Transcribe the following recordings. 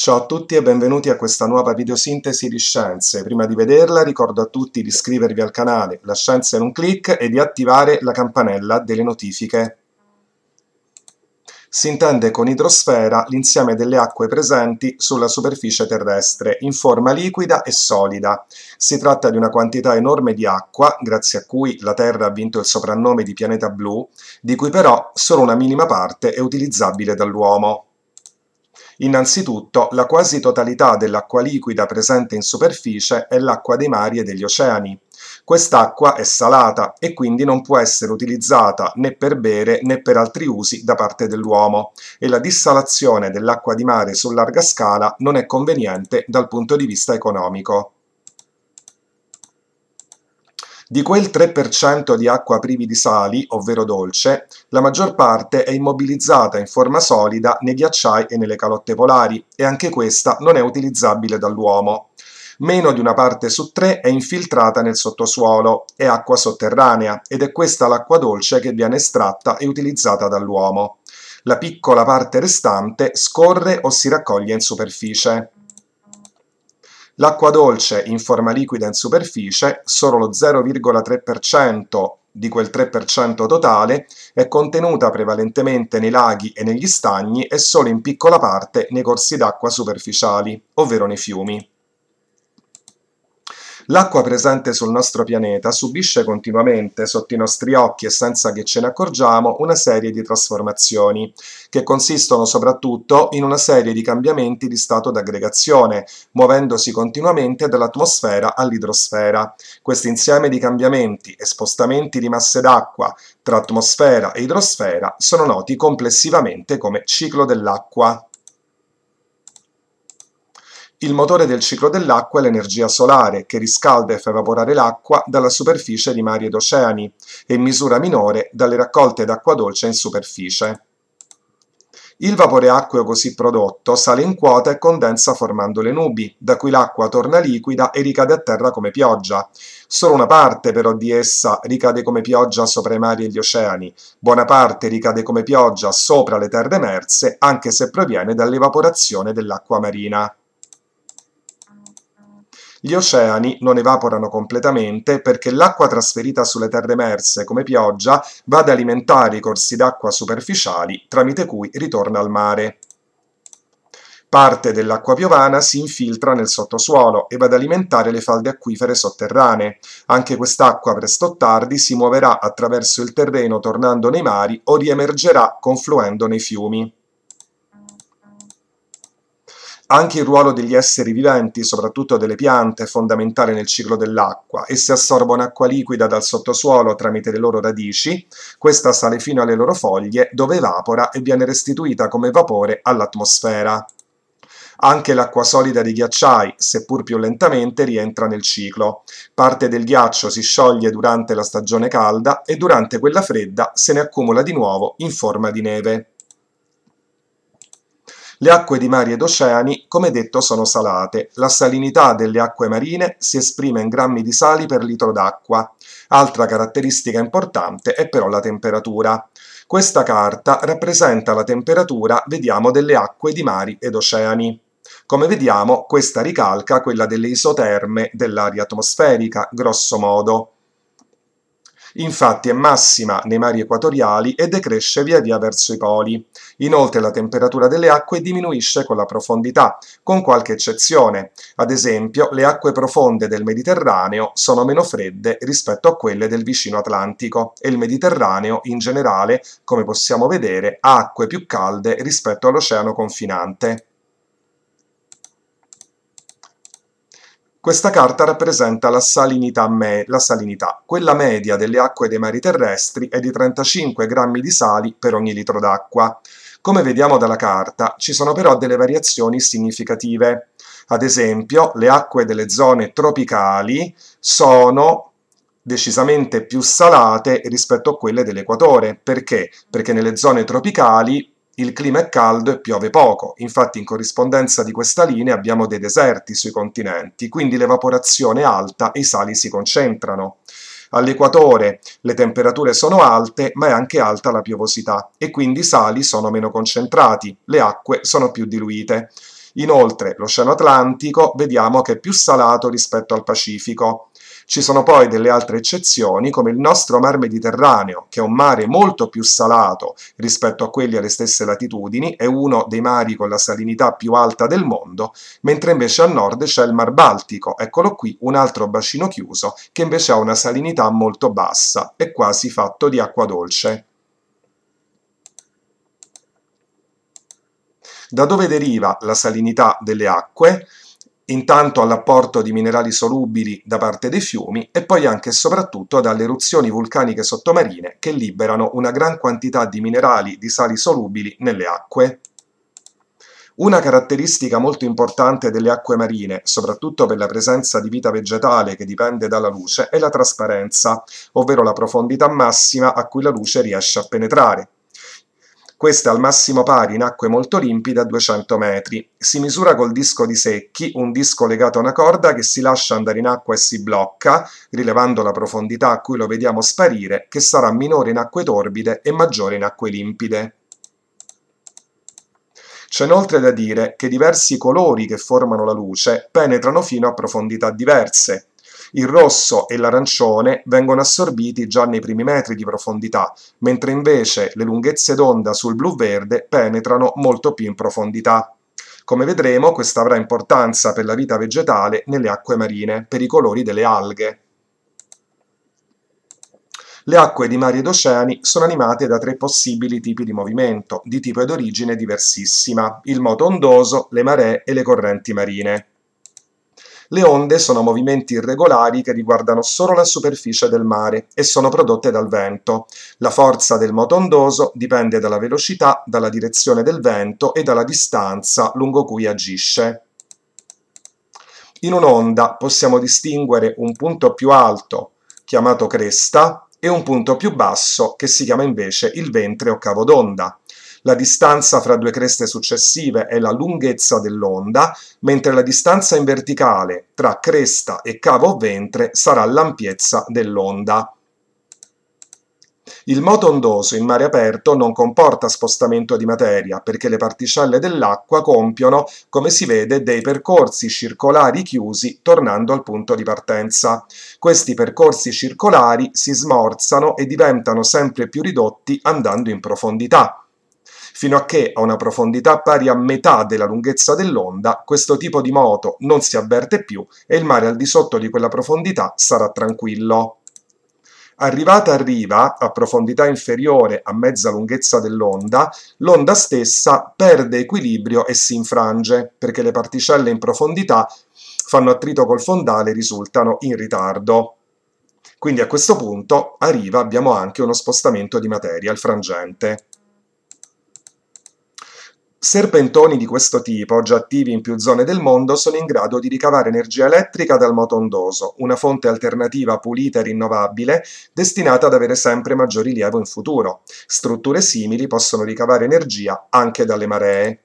Ciao a tutti e benvenuti a questa nuova videosintesi di Scienze. Prima di vederla ricordo a tutti di iscrivervi al canale La Scienza in un clic e di attivare la campanella delle notifiche. Si intende con idrosfera l'insieme delle acque presenti sulla superficie terrestre, in forma liquida e solida. Si tratta di una quantità enorme di acqua, grazie a cui la Terra ha vinto il soprannome di pianeta blu, di cui però solo una minima parte è utilizzabile dall'uomo. Innanzitutto, la quasi totalità dell'acqua liquida presente in superficie è l'acqua dei mari e degli oceani. Quest'acqua è salata e quindi non può essere utilizzata né per bere né per altri usi da parte dell'uomo e la dissalazione dell'acqua di mare su larga scala non è conveniente dal punto di vista economico. Di quel 3% di acqua privi di sali, ovvero dolce, la maggior parte è immobilizzata in forma solida nei ghiacciai e nelle calotte polari e anche questa non è utilizzabile dall'uomo. Meno di una parte su tre è infiltrata nel sottosuolo, è acqua sotterranea ed è questa l'acqua dolce che viene estratta e utilizzata dall'uomo. La piccola parte restante scorre o si raccoglie in superficie. L'acqua dolce in forma liquida in superficie, solo lo 0,3% di quel 3% totale, è contenuta prevalentemente nei laghi e negli stagni e solo in piccola parte nei corsi d'acqua superficiali, ovvero nei fiumi. L'acqua presente sul nostro pianeta subisce continuamente, sotto i nostri occhi e senza che ce ne accorgiamo, una serie di trasformazioni, che consistono soprattutto in una serie di cambiamenti di stato d'aggregazione, muovendosi continuamente dall'atmosfera all'idrosfera. Questo insieme di cambiamenti e spostamenti di masse d'acqua tra atmosfera e idrosfera sono noti complessivamente come ciclo dell'acqua. Il motore del ciclo dell'acqua è l'energia solare, che riscalda e fa evaporare l'acqua dalla superficie di mari ed oceani, e in misura minore dalle raccolte d'acqua dolce in superficie. Il vapore acqueo così prodotto sale in quota e condensa formando le nubi, da cui l'acqua torna liquida e ricade a terra come pioggia. Solo una parte però di essa ricade come pioggia sopra i mari e gli oceani, buona parte ricade come pioggia sopra le terre emerse, anche se proviene dall'evaporazione dell'acqua marina. Gli oceani non evaporano completamente perché l'acqua trasferita sulle terre emerse come pioggia va ad alimentare i corsi d'acqua superficiali tramite cui ritorna al mare. Parte dell'acqua piovana si infiltra nel sottosuolo e va ad alimentare le falde acquifere sotterranee. Anche quest'acqua presto o tardi si muoverà attraverso il terreno tornando nei mari o riemergerà confluendo nei fiumi. Anche il ruolo degli esseri viventi, soprattutto delle piante, è fondamentale nel ciclo dell'acqua. Esse assorbono acqua liquida dal sottosuolo tramite le loro radici, questa sale fino alle loro foglie, dove evapora e viene restituita come vapore all'atmosfera. Anche l'acqua solida dei ghiacciai, seppur più lentamente, rientra nel ciclo. Parte del ghiaccio si scioglie durante la stagione calda e durante quella fredda se ne accumula di nuovo in forma di neve. Le acque di mari ed oceani, come detto, sono salate. La salinità delle acque marine si esprime in grammi di sali per litro d'acqua. Altra caratteristica importante è però la temperatura. Questa carta rappresenta la temperatura, vediamo, delle acque di mari ed oceani. Come vediamo, questa ricalca quella delle isoterme dell'aria atmosferica, grosso modo. Infatti è massima nei mari equatoriali e decresce via via verso i poli. Inoltre la temperatura delle acque diminuisce con la profondità, con qualche eccezione. Ad esempio, le acque profonde del Mediterraneo sono meno fredde rispetto a quelle del vicino Atlantico e il Mediterraneo in generale, come possiamo vedere, ha acque più calde rispetto all'oceano confinante. Questa carta rappresenta la salinità, me- la salinità. Quella media delle acque dei mari terrestri è di 35 grammi di sali per ogni litro d'acqua. Come vediamo dalla carta, ci sono però delle variazioni significative. Ad esempio, le acque delle zone tropicali sono decisamente più salate rispetto a quelle dell'equatore. Perché? Perché nelle zone tropicali il clima è caldo e piove poco, infatti in corrispondenza di questa linea abbiamo dei deserti sui continenti, quindi l'evaporazione è alta e i sali si concentrano. All'equatore le temperature sono alte, ma è anche alta la piovosità e quindi i sali sono meno concentrati, le acque sono più diluite. Inoltre, l'Oceano Atlantico vediamo che è più salato rispetto al Pacifico. Ci sono poi delle altre eccezioni, come il nostro Mar Mediterraneo, che è un mare molto più salato rispetto a quelli alle stesse latitudini, è uno dei mari con la salinità più alta del mondo, mentre invece a nord c'è il Mar Baltico, eccolo qui, un altro bacino chiuso, che invece ha una salinità molto bassa, è quasi fatto di acqua dolce. Da dove deriva la salinità delle acque? intanto all'apporto di minerali solubili da parte dei fiumi e poi anche e soprattutto dalle eruzioni vulcaniche sottomarine che liberano una gran quantità di minerali di sali solubili nelle acque. Una caratteristica molto importante delle acque marine, soprattutto per la presenza di vita vegetale che dipende dalla luce, è la trasparenza, ovvero la profondità massima a cui la luce riesce a penetrare questa al massimo pari in acque molto limpide a 200 metri. Si misura col disco di secchi, un disco legato a una corda che si lascia andare in acqua e si blocca, rilevando la profondità a cui lo vediamo sparire, che sarà minore in acque torbide e maggiore in acque limpide. C'è inoltre da dire che diversi colori che formano la luce penetrano fino a profondità diverse, il rosso e l'arancione vengono assorbiti già nei primi metri di profondità, mentre invece le lunghezze d'onda sul blu-verde penetrano molto più in profondità. Come vedremo, questa avrà importanza per la vita vegetale nelle acque marine, per i colori delle alghe. Le acque di mari ed oceani sono animate da tre possibili tipi di movimento, di tipo ed origine diversissima, il moto ondoso, le maree e le correnti marine. Le onde sono movimenti irregolari che riguardano solo la superficie del mare e sono prodotte dal vento. La forza del moto ondoso dipende dalla velocità, dalla direzione del vento e dalla distanza lungo cui agisce. In un'onda possiamo distinguere un punto più alto, chiamato cresta, e un punto più basso, che si chiama invece il ventre o cavo d'onda. La distanza fra due creste successive è la lunghezza dell'onda, mentre la distanza in verticale tra cresta e cavo o ventre sarà l'ampiezza dell'onda. Il moto ondoso in mare aperto non comporta spostamento di materia perché le particelle dell'acqua compiono, come si vede, dei percorsi circolari chiusi tornando al punto di partenza. Questi percorsi circolari si smorzano e diventano sempre più ridotti andando in profondità. Fino a che a una profondità pari a metà della lunghezza dell'onda, questo tipo di moto non si avverte più e il mare al di sotto di quella profondità sarà tranquillo. Arrivata a riva, a profondità inferiore a mezza lunghezza dell'onda, l'onda stessa perde equilibrio e si infrange, perché le particelle in profondità fanno attrito col fondale e risultano in ritardo. Quindi a questo punto a riva abbiamo anche uno spostamento di materia il frangente. Serpentoni di questo tipo, già attivi in più zone del mondo, sono in grado di ricavare energia elettrica dal moto ondoso, una fonte alternativa pulita e rinnovabile destinata ad avere sempre maggior rilievo in futuro. Strutture simili possono ricavare energia anche dalle maree.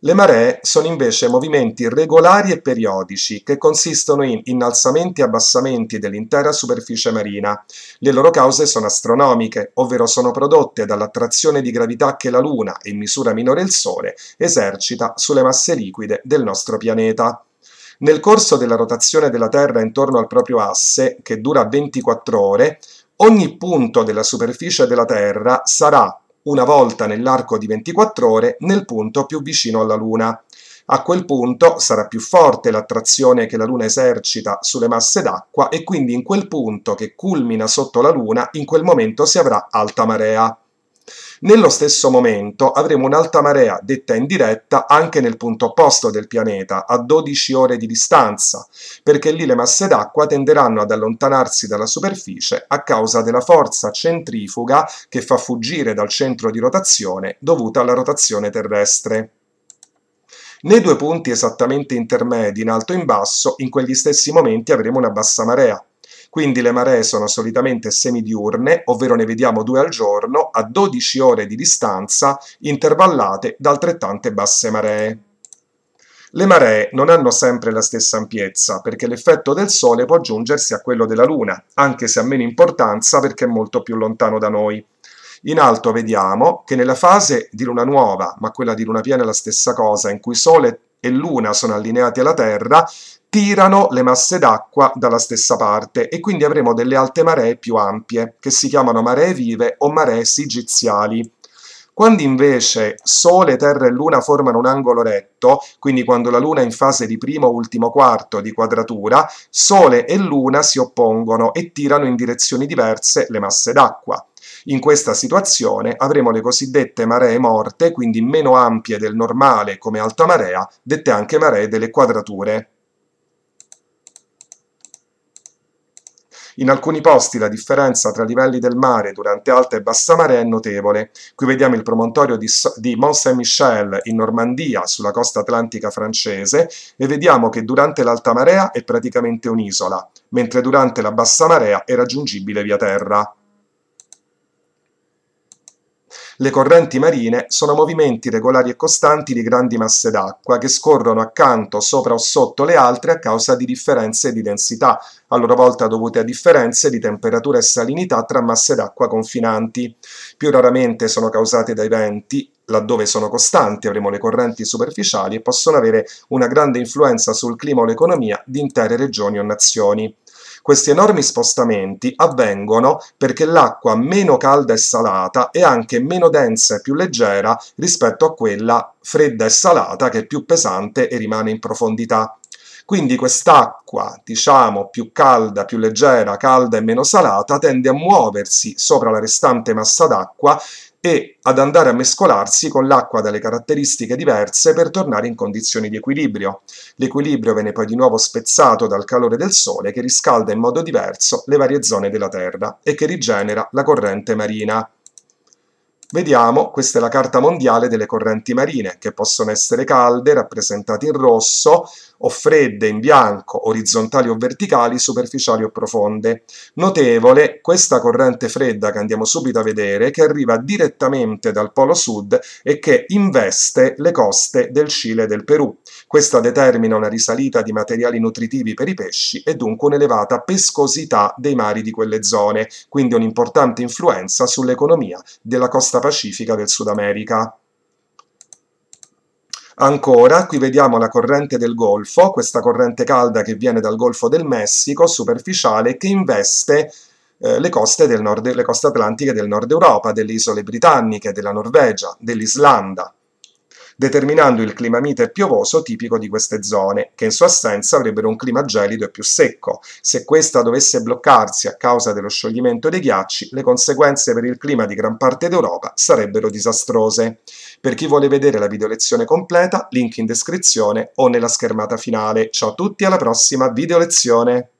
Le maree sono invece movimenti regolari e periodici che consistono in innalzamenti e abbassamenti dell'intera superficie marina. Le loro cause sono astronomiche, ovvero sono prodotte dall'attrazione di gravità che la Luna, in misura minore il Sole, esercita sulle masse liquide del nostro pianeta. Nel corso della rotazione della Terra intorno al proprio asse, che dura 24 ore, ogni punto della superficie della Terra sarà una volta nell'arco di 24 ore nel punto più vicino alla Luna. A quel punto sarà più forte l'attrazione che la Luna esercita sulle masse d'acqua e quindi in quel punto che culmina sotto la Luna in quel momento si avrà alta marea. Nello stesso momento avremo un'alta marea detta in diretta anche nel punto opposto del pianeta, a 12 ore di distanza, perché lì le masse d'acqua tenderanno ad allontanarsi dalla superficie a causa della forza centrifuga che fa fuggire dal centro di rotazione dovuta alla rotazione terrestre. Nei due punti esattamente intermedi, in alto e in basso, in quegli stessi momenti avremo una bassa marea. Quindi le maree sono solitamente semidiurne, ovvero ne vediamo due al giorno, a 12 ore di distanza, intervallate da altrettante basse maree. Le maree non hanno sempre la stessa ampiezza, perché l'effetto del Sole può aggiungersi a quello della Luna, anche se ha meno importanza perché è molto più lontano da noi. In alto vediamo che nella fase di luna nuova, ma quella di luna piena è la stessa cosa, in cui Sole e Luna sono allineati alla Terra, tirano le masse d'acqua dalla stessa parte e quindi avremo delle alte maree più ampie, che si chiamano maree vive o maree sigiziali. Quando invece Sole, Terra e Luna formano un angolo retto, quindi quando la Luna è in fase di primo o ultimo quarto di quadratura, Sole e Luna si oppongono e tirano in direzioni diverse le masse d'acqua. In questa situazione avremo le cosiddette maree morte, quindi meno ampie del normale come alta marea, dette anche maree delle quadrature. In alcuni posti la differenza tra livelli del mare durante alta e bassa marea è notevole. Qui vediamo il promontorio di, di Mont Saint-Michel in Normandia, sulla costa atlantica francese, e vediamo che durante l'alta marea è praticamente un'isola, mentre durante la bassa marea è raggiungibile via terra. Le correnti marine sono movimenti regolari e costanti di grandi masse d'acqua che scorrono accanto, sopra o sotto le altre a causa di differenze di densità, a loro volta dovute a differenze di temperatura e salinità tra masse d'acqua confinanti. Più raramente sono causate dai venti, laddove sono costanti avremo le correnti superficiali e possono avere una grande influenza sul clima o l'economia di intere regioni o nazioni. Questi enormi spostamenti avvengono perché l'acqua meno calda e salata è anche meno densa e più leggera rispetto a quella fredda e salata che è più pesante e rimane in profondità. Quindi quest'acqua, diciamo, più calda, più leggera, calda e meno salata, tende a muoversi sopra la restante massa d'acqua e ad andare a mescolarsi con l'acqua dalle caratteristiche diverse per tornare in condizioni di equilibrio. L'equilibrio viene poi di nuovo spezzato dal calore del Sole che riscalda in modo diverso le varie zone della Terra e che rigenera la corrente marina. Vediamo, questa è la carta mondiale delle correnti marine, che possono essere calde, rappresentate in rosso, o fredde in bianco, orizzontali o verticali, superficiali o profonde. Notevole questa corrente fredda che andiamo subito a vedere, che arriva direttamente dal Polo Sud e che investe le coste del Cile e del Perù. Questa determina una risalita di materiali nutritivi per i pesci e dunque un'elevata pescosità dei mari di quelle zone, quindi un'importante influenza sull'economia della costa pacifica del Sud America. Ancora, qui vediamo la corrente del Golfo, questa corrente calda che viene dal Golfo del Messico, superficiale, che investe eh, le, coste nord, le coste atlantiche del nord Europa, delle isole britanniche, della Norvegia, dell'Islanda determinando il clima mite e piovoso tipico di queste zone, che in sua assenza avrebbero un clima gelido e più secco. Se questa dovesse bloccarsi a causa dello scioglimento dei ghiacci, le conseguenze per il clima di gran parte d'Europa sarebbero disastrose. Per chi vuole vedere la videolezione completa, link in descrizione o nella schermata finale. Ciao a tutti, alla prossima videolezione!